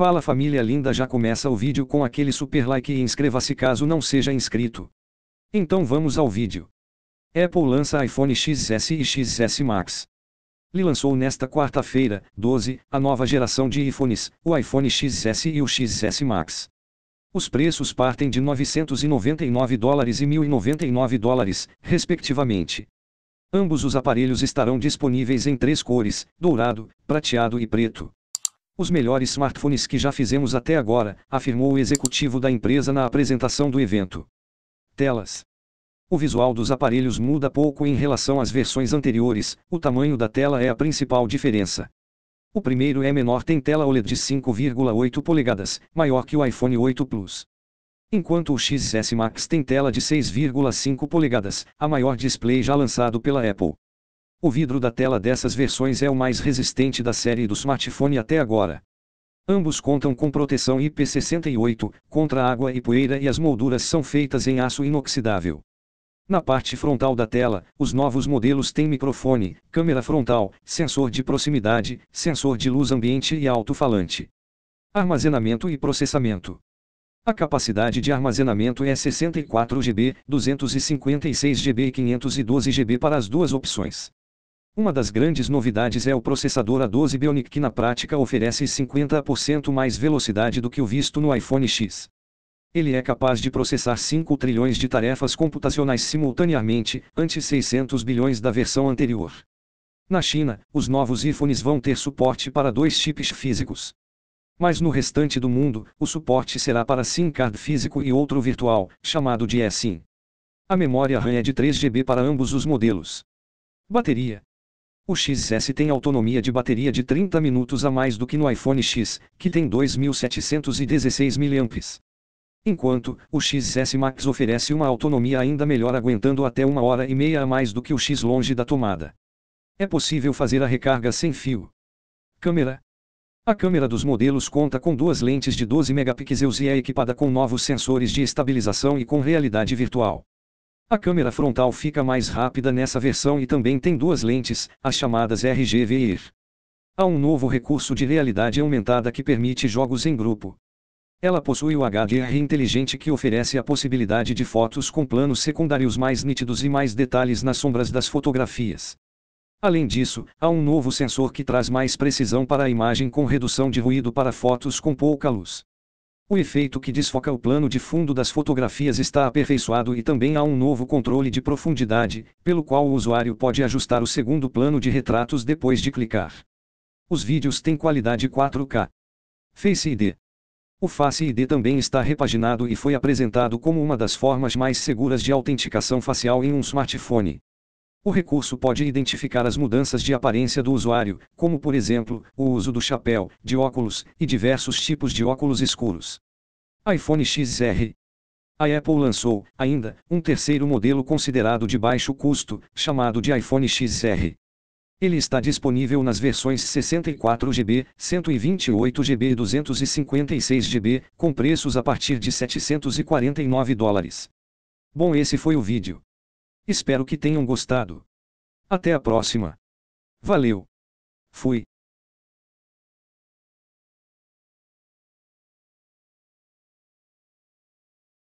Fala família linda já começa o vídeo com aquele super like e inscreva-se caso não seja inscrito. Então vamos ao vídeo. Apple lança iPhone XS e XS Max. Lhe lançou nesta quarta-feira, 12, a nova geração de iPhones, o iPhone XS e o XS Max. Os preços partem de 999 dólares e 1099 dólares, respectivamente. Ambos os aparelhos estarão disponíveis em três cores: dourado, prateado e preto. Os melhores smartphones que já fizemos até agora, afirmou o executivo da empresa na apresentação do evento. Telas. O visual dos aparelhos muda pouco em relação às versões anteriores, o tamanho da tela é a principal diferença. O primeiro é menor tem tela OLED de 5,8 polegadas, maior que o iPhone 8 Plus. Enquanto o XS Max tem tela de 6,5 polegadas, a maior display já lançado pela Apple. O vidro da tela dessas versões é o mais resistente da série do smartphone até agora. Ambos contam com proteção IP68 contra água e poeira e as molduras são feitas em aço inoxidável. Na parte frontal da tela, os novos modelos têm microfone, câmera frontal, sensor de proximidade, sensor de luz ambiente e alto-falante. Armazenamento e processamento. A capacidade de armazenamento é 64 GB, 256 GB e 512 GB para as duas opções. Uma das grandes novidades é o processador A12 Bionic que na prática oferece 50% mais velocidade do que o visto no iPhone X. Ele é capaz de processar 5 trilhões de tarefas computacionais simultaneamente, antes 600 bilhões da versão anterior. Na China, os novos iPhones vão ter suporte para dois chips físicos. Mas no restante do mundo, o suporte será para SIM card físico e outro virtual, chamado de eSIM. A memória RAM é de 3GB para ambos os modelos. Bateria: o XS tem autonomia de bateria de 30 minutos a mais do que no iPhone X, que tem 2.716 mAh. Enquanto, o XS Max oferece uma autonomia ainda melhor aguentando até uma hora e meia a mais do que o X longe da tomada. É possível fazer a recarga sem fio. Câmera. A câmera dos modelos conta com duas lentes de 12 megapixels e é equipada com novos sensores de estabilização e com realidade virtual. A câmera frontal fica mais rápida nessa versão e também tem duas lentes, as chamadas RGVIR. Há um novo recurso de realidade aumentada que permite jogos em grupo. Ela possui o HDR inteligente que oferece a possibilidade de fotos com planos secundários mais nítidos e mais detalhes nas sombras das fotografias. Além disso, há um novo sensor que traz mais precisão para a imagem com redução de ruído para fotos com pouca luz. O efeito que desfoca o plano de fundo das fotografias está aperfeiçoado e também há um novo controle de profundidade, pelo qual o usuário pode ajustar o segundo plano de retratos depois de clicar. Os vídeos têm qualidade 4K. Face ID. O Face ID também está repaginado e foi apresentado como uma das formas mais seguras de autenticação facial em um smartphone. O recurso pode identificar as mudanças de aparência do usuário, como por exemplo, o uso do chapéu, de óculos e diversos tipos de óculos escuros. iPhone XR. A Apple lançou, ainda, um terceiro modelo considerado de baixo custo, chamado de iPhone XR. Ele está disponível nas versões 64GB, 128GB e 256GB, com preços a partir de 749 dólares. Bom, esse foi o vídeo. Espero que tenham gostado. Até a próxima. Valeu. Fui.